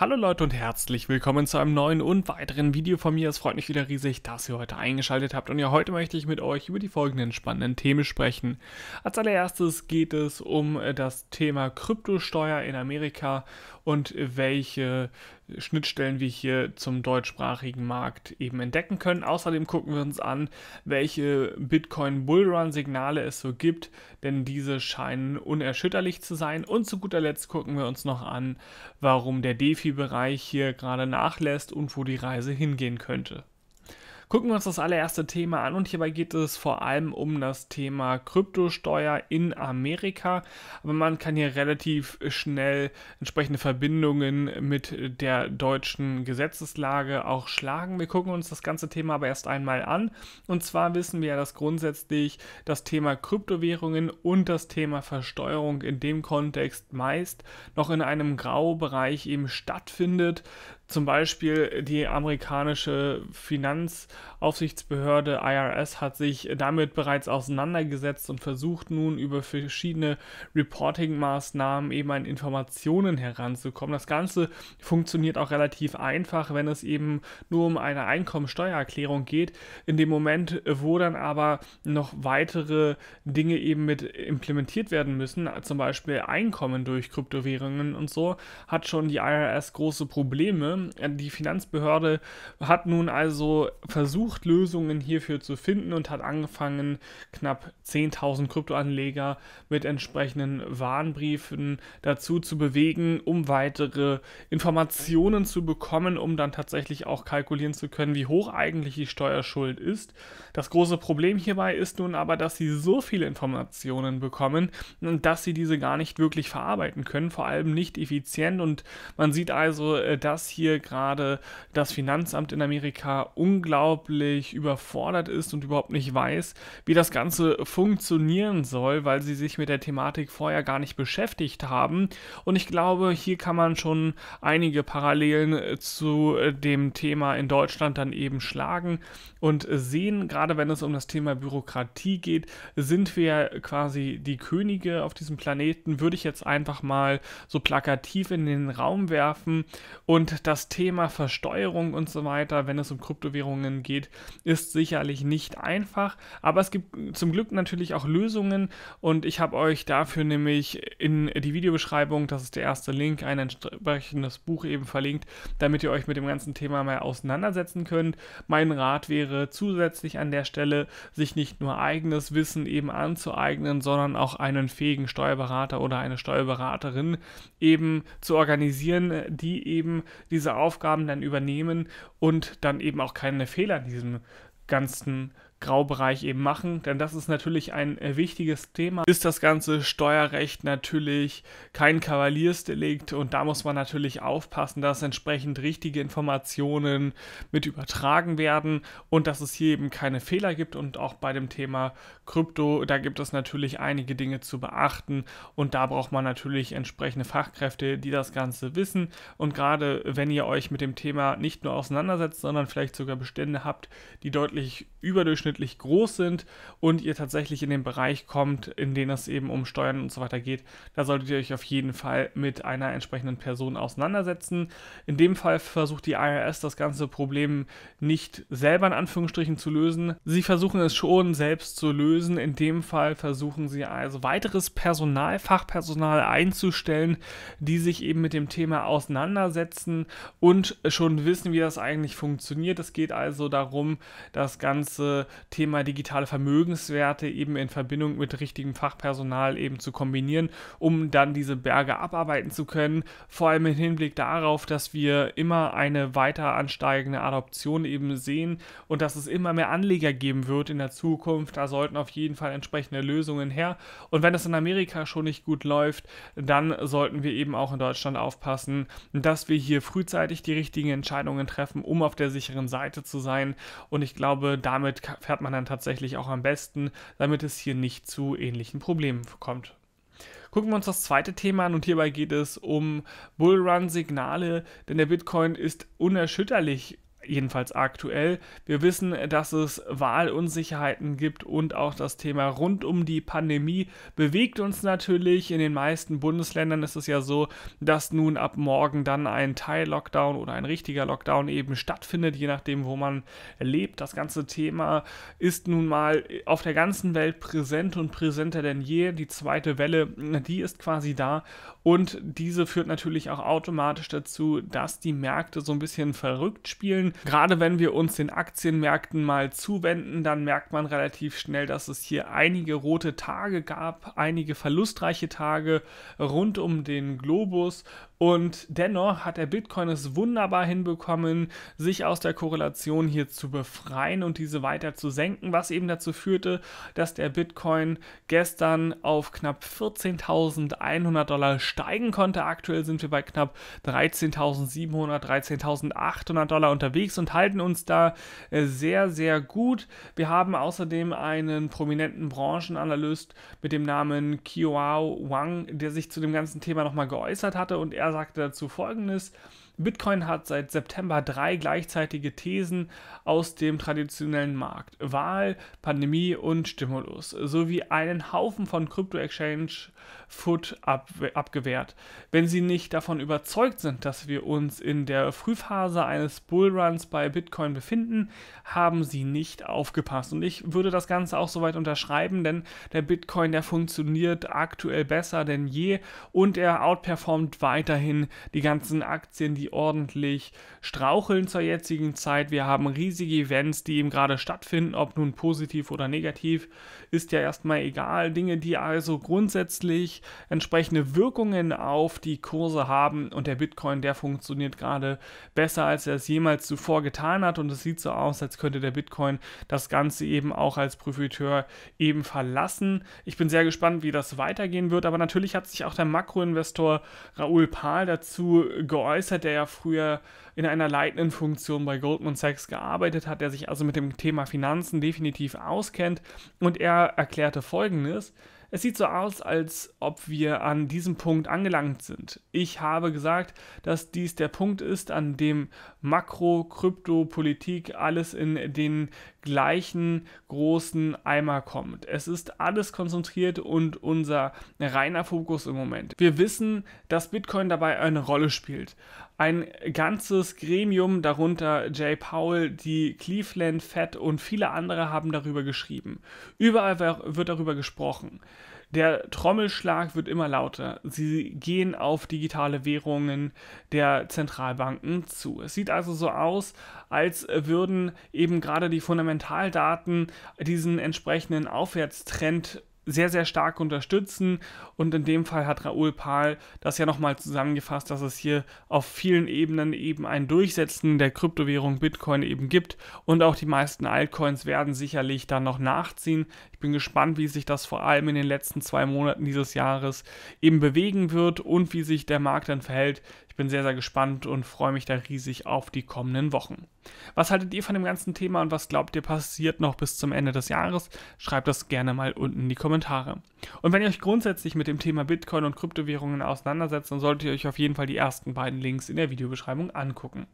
Hallo Leute und herzlich willkommen zu einem neuen und weiteren Video von mir. Es freut mich wieder riesig, dass ihr heute eingeschaltet habt und ja, heute möchte ich mit euch über die folgenden spannenden Themen sprechen. Als allererstes geht es um äh, das Thema Kryptosteuer in Amerika und welche Schnittstellen wir hier zum deutschsprachigen Markt eben entdecken können. Außerdem gucken wir uns an, welche Bitcoin Bullrun Signale es so gibt, denn diese scheinen unerschütterlich zu sein. Und zu guter Letzt gucken wir uns noch an, warum der DeFi-Bereich hier gerade nachlässt und wo die Reise hingehen könnte. Gucken wir uns das allererste Thema an und hierbei geht es vor allem um das Thema Kryptosteuer in Amerika. Aber man kann hier relativ schnell entsprechende Verbindungen mit der deutschen Gesetzeslage auch schlagen. Wir gucken uns das ganze Thema aber erst einmal an. Und zwar wissen wir ja, dass grundsätzlich das Thema Kryptowährungen und das Thema Versteuerung in dem Kontext meist noch in einem Graubereich eben stattfindet, zum Beispiel die amerikanische Finanzaufsichtsbehörde IRS hat sich damit bereits auseinandergesetzt und versucht nun über verschiedene Reporting-Maßnahmen eben an Informationen heranzukommen. Das Ganze funktioniert auch relativ einfach, wenn es eben nur um eine Einkommensteuererklärung geht. In dem Moment, wo dann aber noch weitere Dinge eben mit implementiert werden müssen, zum Beispiel Einkommen durch Kryptowährungen und so, hat schon die IRS große Probleme äh, die Finanzbehörde hat nun also versucht, Lösungen hierfür zu finden und hat angefangen, knapp 10.000 Kryptoanleger mit entsprechenden Warnbriefen dazu zu bewegen, um weitere Informationen zu bekommen, um dann tatsächlich auch kalkulieren zu können, wie hoch eigentlich die Steuerschuld ist. Das große Problem hierbei ist nun aber, dass sie so viele Informationen bekommen, dass sie diese gar nicht wirklich verarbeiten können, vor allem nicht effizient. Und man sieht also, äh, dass hier hier gerade das Finanzamt in Amerika unglaublich überfordert ist und überhaupt nicht weiß, wie das Ganze funktionieren soll, weil sie sich mit der Thematik vorher gar nicht beschäftigt haben. Und ich glaube, hier kann man schon einige Parallelen äh, zu äh, dem Thema in Deutschland dann eben schlagen und sehen, gerade wenn es um das Thema Bürokratie geht, sind wir quasi die Könige auf diesem Planeten, würde ich jetzt einfach mal so plakativ in den Raum werfen und das das Thema Versteuerung und so weiter, wenn es um Kryptowährungen geht, ist sicherlich nicht einfach. Aber es gibt zum Glück natürlich auch Lösungen und ich habe euch dafür nämlich in die Videobeschreibung, das ist der erste Link, ein entsprechendes Buch eben verlinkt, damit ihr euch mit dem ganzen Thema mal auseinandersetzen könnt. Mein Rat wäre zusätzlich an der Stelle, sich nicht nur eigenes Wissen eben anzueignen, sondern auch einen fähigen Steuerberater oder eine Steuerberaterin eben zu organisieren, die eben diese diese Aufgaben dann übernehmen und dann eben auch keine Fehler in diesem ganzen Graubereich eben machen, denn das ist natürlich ein äh, wichtiges Thema. Ist das ganze Steuerrecht natürlich kein Kavaliersdelikt und da muss man natürlich aufpassen, dass entsprechend richtige Informationen mit übertragen werden und dass es hier eben keine Fehler gibt und auch bei dem Thema Krypto, da gibt es natürlich einige Dinge zu beachten und da braucht man natürlich entsprechende Fachkräfte, die das Ganze wissen und gerade wenn ihr euch mit dem Thema nicht nur auseinandersetzt, sondern vielleicht sogar Bestände habt, die deutlich überdurchschnittlich überdurchschnittlich groß sind und ihr tatsächlich in den Bereich kommt, in den es eben um Steuern und so weiter geht, da solltet ihr euch auf jeden Fall mit einer entsprechenden Person auseinandersetzen. In dem Fall versucht die IRS das ganze Problem nicht selber in Anführungsstrichen zu lösen. Sie versuchen es schon selbst zu lösen. In dem Fall versuchen sie also weiteres Personal, Fachpersonal einzustellen, die sich eben mit dem Thema auseinandersetzen und schon wissen, wie das eigentlich funktioniert. Es geht also darum, das Ganze Thema digitale Vermögenswerte eben in Verbindung mit richtigem Fachpersonal eben zu kombinieren, um dann diese Berge abarbeiten zu können. Vor allem im Hinblick darauf, dass wir immer eine weiter ansteigende Adoption eben sehen und dass es immer mehr Anleger geben wird in der Zukunft. Da sollten auf jeden Fall entsprechende Lösungen her. Und wenn das in Amerika schon nicht gut läuft, dann sollten wir eben auch in Deutschland aufpassen, dass wir hier frühzeitig die richtigen Entscheidungen treffen, um auf der sicheren Seite zu sein. Und ich glaube, damit fährt man dann tatsächlich auch am besten, damit es hier nicht zu ähnlichen Problemen kommt. Gucken wir uns das zweite Thema an und hierbei geht es um Bullrun-Signale, denn der Bitcoin ist unerschütterlich jedenfalls aktuell. Wir wissen, dass es Wahlunsicherheiten gibt und auch das Thema rund um die Pandemie bewegt uns natürlich. In den meisten Bundesländern ist es ja so, dass nun ab morgen dann ein Teil-Lockdown oder ein richtiger Lockdown eben stattfindet, je nachdem, wo man lebt. Das ganze Thema ist nun mal auf der ganzen Welt präsent und präsenter denn je. Die zweite Welle, die ist quasi da und diese führt natürlich auch automatisch dazu, dass die Märkte so ein bisschen verrückt spielen. Gerade wenn wir uns den Aktienmärkten mal zuwenden, dann merkt man relativ schnell, dass es hier einige rote Tage gab, einige verlustreiche Tage rund um den Globus und dennoch hat der Bitcoin es wunderbar hinbekommen, sich aus der Korrelation hier zu befreien und diese weiter zu senken, was eben dazu führte, dass der Bitcoin gestern auf knapp 14.100 Dollar steigen konnte. Aktuell sind wir bei knapp 13.700, 13.800 Dollar unterwegs und halten uns da äh, sehr, sehr gut. Wir haben außerdem einen prominenten Branchenanalyst mit dem Namen Kioao Wang, der sich zu dem ganzen Thema nochmal geäußert hatte und er er sagte dazu folgendes: Bitcoin hat seit September drei gleichzeitige Thesen aus dem traditionellen Markt. Wahl, Pandemie und Stimulus sowie einen Haufen von Crypto-Exchange Foot ab abgewehrt. Wenn Sie nicht davon überzeugt sind, dass wir uns in der Frühphase eines Bullruns bei Bitcoin befinden, haben Sie nicht aufgepasst. Und ich würde das Ganze auch soweit unterschreiben, denn der Bitcoin, der funktioniert aktuell besser denn je und er outperformt weiterhin die ganzen Aktien, die ordentlich straucheln zur jetzigen Zeit. Wir haben riesige Events, die eben gerade stattfinden, ob nun positiv oder negativ, ist ja erstmal egal. Dinge, die also grundsätzlich entsprechende Wirkungen auf die Kurse haben und der Bitcoin, der funktioniert gerade besser, als er es jemals zuvor getan hat und es sieht so aus, als könnte der Bitcoin das Ganze eben auch als Profiteur eben verlassen. Ich bin sehr gespannt, wie das weitergehen wird, aber natürlich hat sich auch der Makroinvestor Raoul Pahl dazu geäußert, der ja früher in einer leitenden Funktion bei Goldman Sachs gearbeitet hat, der sich also mit dem Thema Finanzen definitiv auskennt und er erklärte folgendes. Es sieht so aus, als ob wir an diesem Punkt angelangt sind. Ich habe gesagt, dass dies der Punkt ist, an dem Makro, Krypto, Politik, alles in den gleichen großen Eimer kommt. Es ist alles konzentriert und unser reiner Fokus im Moment. Wir wissen, dass Bitcoin dabei eine Rolle spielt. Ein ganzes Gremium, darunter Jay Powell, die Cleveland Fed und viele andere haben darüber geschrieben. Überall wird darüber gesprochen. Der Trommelschlag wird immer lauter. Sie gehen auf digitale Währungen der Zentralbanken zu. Es sieht also so aus, als würden eben gerade die Fundamentaldaten diesen entsprechenden Aufwärtstrend sehr, sehr stark unterstützen. Und in dem Fall hat Raoul Pahl das ja nochmal zusammengefasst, dass es hier auf vielen Ebenen eben ein Durchsetzen der Kryptowährung Bitcoin eben gibt. Und auch die meisten Altcoins werden sicherlich dann noch nachziehen. Ich bin gespannt, wie sich das vor allem in den letzten zwei Monaten dieses Jahres eben bewegen wird und wie sich der Markt dann verhält bin sehr, sehr gespannt und freue mich da riesig auf die kommenden Wochen. Was haltet ihr von dem ganzen Thema und was glaubt ihr passiert noch bis zum Ende des Jahres? Schreibt das gerne mal unten in die Kommentare. Und wenn ihr euch grundsätzlich mit dem Thema Bitcoin und Kryptowährungen auseinandersetzt, dann solltet ihr euch auf jeden Fall die ersten beiden Links in der Videobeschreibung angucken.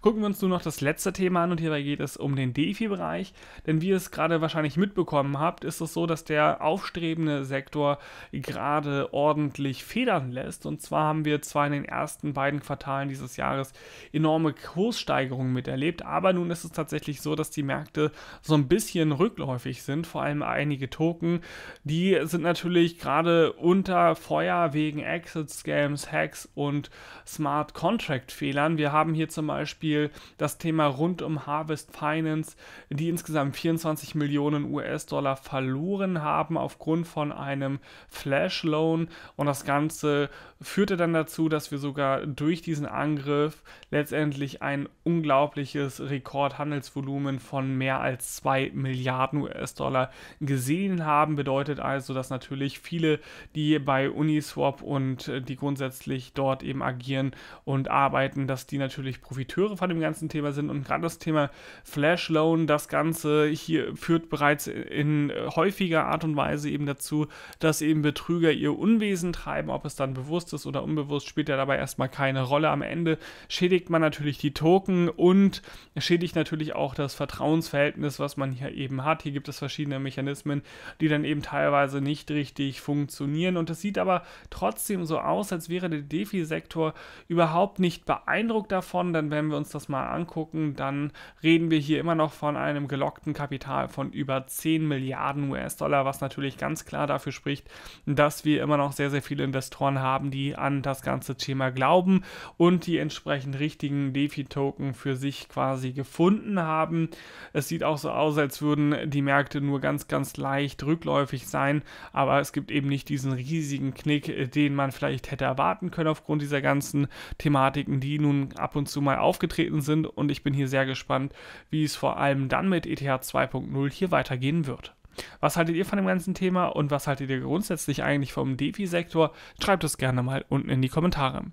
Gucken wir uns nun noch das letzte Thema an und hierbei geht es um den DeFi-Bereich. Denn wie ihr es gerade wahrscheinlich mitbekommen habt, ist es so, dass der aufstrebende Sektor gerade ordentlich federn lässt. Und zwar haben wir zwar in den ersten beiden Quartalen dieses Jahres enorme Kurssteigerungen miterlebt, aber nun ist es tatsächlich so, dass die Märkte so ein bisschen rückläufig sind, vor allem einige Token. Die sind natürlich gerade unter Feuer wegen Exit-Scams, Hacks und Smart Contract-Fehlern. Wir haben hier zum Beispiel Beispiel das Thema rund um Harvest Finance, die insgesamt 24 Millionen US-Dollar verloren haben aufgrund von einem Flash Loan. Und das Ganze führte dann dazu, dass wir sogar durch diesen Angriff letztendlich ein unglaubliches Rekordhandelsvolumen von mehr als 2 Milliarden US-Dollar gesehen haben. Bedeutet also, dass natürlich viele, die bei Uniswap und äh, die grundsätzlich dort eben agieren und arbeiten, dass die natürlich profitieren Profiteure von dem ganzen Thema sind und gerade das Thema Flash Loan, das Ganze hier führt bereits in häufiger Art und Weise eben dazu, dass eben Betrüger ihr Unwesen treiben, ob es dann bewusst ist oder unbewusst, spielt ja dabei erstmal keine Rolle. Am Ende schädigt man natürlich die Token und schädigt natürlich auch das Vertrauensverhältnis, was man hier eben hat. Hier gibt es verschiedene Mechanismen, die dann eben teilweise nicht richtig funktionieren und es sieht aber trotzdem so aus, als wäre der DeFi-Sektor überhaupt nicht beeindruckt davon, denn wenn wenn wir uns das mal angucken, dann reden wir hier immer noch von einem gelockten Kapital von über 10 Milliarden US-Dollar, was natürlich ganz klar dafür spricht, dass wir immer noch sehr, sehr viele Investoren haben, die an das ganze Thema glauben und die entsprechend richtigen DeFi-Token für sich quasi gefunden haben. Es sieht auch so aus, als würden die Märkte nur ganz, ganz leicht rückläufig sein, aber es gibt eben nicht diesen riesigen Knick, den man vielleicht hätte erwarten können aufgrund dieser ganzen Thematiken, die nun ab und zu mal auf aufgetreten sind und ich bin hier sehr gespannt, wie es vor allem dann mit ETH 2.0 hier weitergehen wird. Was haltet ihr von dem ganzen Thema und was haltet ihr grundsätzlich eigentlich vom DeFi-Sektor? Schreibt es gerne mal unten in die Kommentare.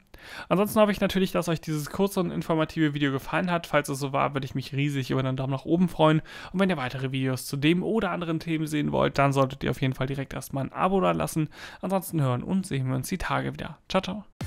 Ansonsten hoffe ich natürlich, dass euch dieses kurze und informative Video gefallen hat. Falls es so war, würde ich mich riesig über einen Daumen nach oben freuen. Und wenn ihr weitere Videos zu dem oder anderen Themen sehen wollt, dann solltet ihr auf jeden Fall direkt erstmal ein Abo da lassen. Ansonsten hören und sehen wir uns die Tage wieder. Ciao, ciao.